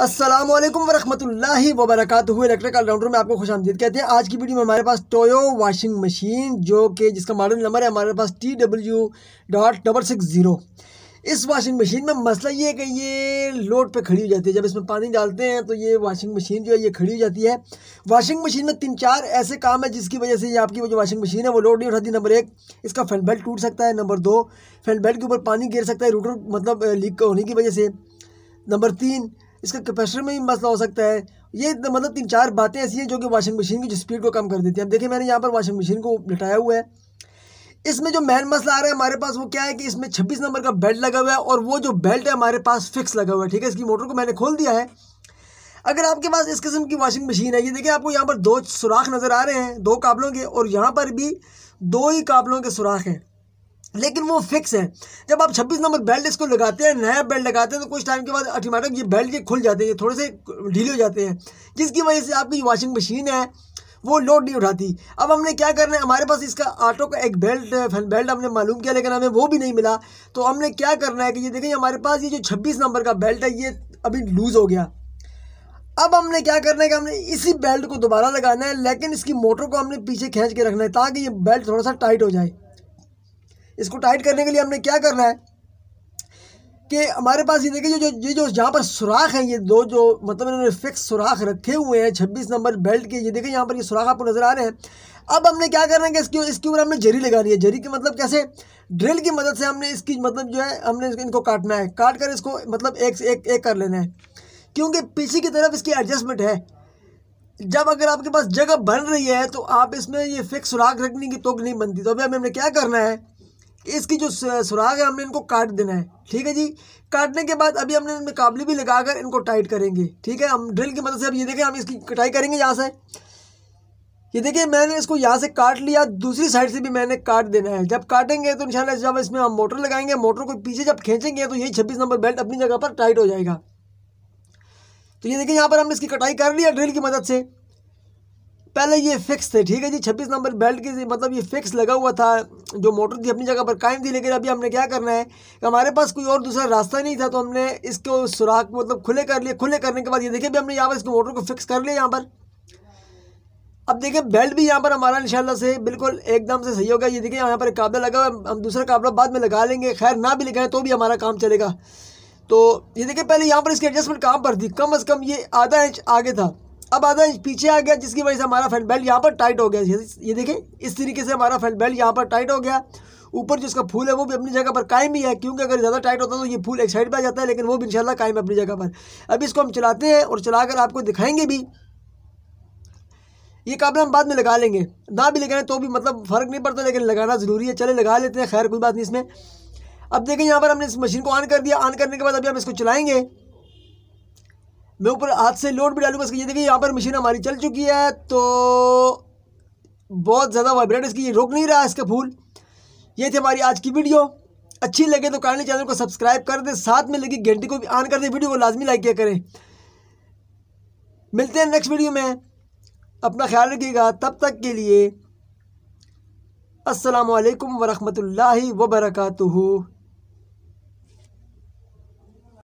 असलम वरहमल वबरक electrical rounder में आपको खुश आमदीद कहते हैं आज की वीडियो में हमारे पास टोयो वाशिंग मशीन जो कि जिसका मॉडल नंबर है हमारे पास T W dot double six zero इस वाशिंग मशीन में मसला ये है कि ये लोड पे खड़ी हो जाती है जब इसमें पानी डालते हैं तो ये वाशिंग मशीन जो है ये खड़ी हो जाती है वाशिंग मशीन में तीन चार ऐसे काम है जिसकी वजह से ये आपकी वो जो वाशिंग मशीन है वो लोड नहीं उठाती नंबर एक इसका फैन बेल्ट टूट सकता है नंबर दो फैन बेल्ट के ऊपर पानी गिर सकता है रूटर मतलब लीक होने की वजह से नंबर तीन इसका कैपेसिटर में भी मसला हो सकता है ये मतलब तीन चार बातें ऐसी हैं जो कि वाशिंग मशीन की जो स्पीड को कम कर देती है अब देखिए मैंने यहाँ पर वाशिंग मशीन को लटाया हुआ है इसमें जो मेन मसला आ रहा है हमारे पास वो क्या है कि इसमें 26 नंबर का बेल्ट लगा हुआ है और वो जो बेल्ट है हमारे पास फिक्स लगा हुआ है ठीक है इसकी मोटर को मैंने खोल दिया है अगर आपके पास इस किस्म की वाशिंग मशीन है ये देखिए आपको यहाँ पर दो सुराख नज़र आ रहे हैं दो काबलों के और यहाँ पर भी दो ही काबलों के सुराख हैं लेकिन वो फिक्स है जब आप 26 नंबर बेल्ट इसको लगाते हैं नया बेल्ट लगाते हैं तो कुछ टाइम के बाद ऑटोमेटिक ये बेल्ट ये खुल जाते हैं ये थोड़े से ढीले हो जाते हैं जिसकी वजह से आपकी वॉशिंग मशीन है वो लोड नहीं उठाती अब हमने क्या करना है हमारे पास इसका ऑटो का एक बेल्ट फैन बेल्ट हमने मालूम किया लेकिन हमें वो भी नहीं मिला तो हमने क्या करना है कि ये देखिए हमारे पास ये जो छब्बीस नंबर का बेल्ट है ये अभी लूज़ हो गया अब हमने क्या करना है कि हमने इसी बेल्ट को दोबारा लगाना है लेकिन इसकी मोटर को हमने पीछे खींच के रखना है ताकि ये बेल्ट थोड़ा सा टाइट हो जाए इसको टाइट करने के लिए हमने क्या करना है कि हमारे पास ये देखिए जो ये जो यहाँ पर सुराख हैं ये दो जो मतलब इन्होंने फिक्स सुराख रखे हुए हैं छब्बीस नंबर बेल्ट के ये देखिए यहाँ पर ये सुराख आपको नज़र आ रहे हैं अब हमने क्या करना है कि इसकी इसके ऊपर हमने जरी लगानी है जरी के मतलब कैसे ड्रिल की मदद से हमने इसकी मतलब जो है हमने इनको काटना है काट कर इसको मतलब एक से एक एक कर लेना है क्योंकि पीछे की तरफ इसकी एडजस्टमेंट है जब अगर आपके पास जगह बन रही है तो आप इसमें ये फिक्स सुराख रखने की तोक नहीं बनती तो अभी हमें हमने क्या करना है इसकी जो सुराग है हमने इनको काट देना है ठीक है जी काटने के बाद अभी हमने इनमें काबली भी लगाकर इनको टाइट करेंगे ठीक है हम ड्रिल की मदद से अब ये देखें हम इसकी कटाई करेंगे यहाँ से ये देखिए मैंने इसको यहाँ से काट लिया दूसरी साइड से भी मैंने काट देना है जब काटेंगे तो इंशाल्लाह जब इसमें हम मोटर लगाएंगे मोटर को पीछे जब खींचेंगे तो यही छब्बीस नंबर बेल्ट अपनी जगह पर टाइट हो जाएगा तो ये देखिए यहाँ पर हमने इसकी कटाई कर लिया ड्रिल की मदद से पहले ये फिक्स थे ठीक है जी छब्बीस नंबर बेल्ट की मतलब ये फिक्स लगा हुआ था जो मोटर थी अपनी जगह पर कायम थी लेकिन अभी हमने क्या करना है कि हमारे पास कोई और दूसरा रास्ता नहीं था तो हमने इसको सुराख मतलब खुले कर लिए खुले करने के बाद ये देखिए भी हमने यहाँ पर इसको मोटर को फिक्स कर लिया यहाँ पर अब देखिए बेल्ट भी यहाँ पर हमारा शाला से बिल्कुल एकदम से सही होगा ये देखिए यहाँ पर एक काबला लगा हुआ हम दूसरा काबला बाद में लगा लेंगे खैर ना भी लगाएं तो भी हमारा काम चलेगा तो ये देखिए पहले यहाँ पर इसकी एडजस्टमेंट कहाँ पर थी कम अज़ कम ये आधा इंच आगे था अब आधा है पीछे आ गया जिसकी वजह से हमारा फैन बेल्ट यहाँ पर टाइट हो गया ये देखें इस तरीके से हमारा फैन बेल्ट यहाँ पर टाइट हो गया ऊपर जो इसका फूल है वो भी अपनी जगह पर कायम ही है क्योंकि अगर ज़्यादा टाइट होता है तो ये फूल एक साइड पर आ जाता है लेकिन वो भी इन कायम है अपनी जगह पर अब इसको हम चलाते हैं और चला आपको दिखाएंगे भी ये काबला हम बाद में लगा लेंगे ना भी लगाएं तो भी मतलब फ़र्क नहीं पड़ता लेकिन लगाना ज़रूरी है चले लगा लेते हैं खैर कोई बात नहीं इसमें अब देखें यहाँ पर हमने इस मशीन को ऑन कर दिया ऑन करने के बाद अभी हम इसको चलाएंगे मैं ऊपर हाथ से लोड भी डालूंगा इसकी ये देखिए यहाँ पर मशीन हमारी चल चुकी है तो बहुत ज़्यादा वाइब्रेट इसकी ये रोक नहीं रहा इसका फूल ये थी हमारी आज की वीडियो अच्छी लगे तो कारण चैनल को सब्सक्राइब कर दें साथ में लगी घंटी को भी ऑन कर दें वीडियो को लाजमी लाइक किया करें मिलते हैं नेक्स्ट वीडियो में अपना ख्याल रखिएगा तब तक के लिए असलकम वरहमल वबरकू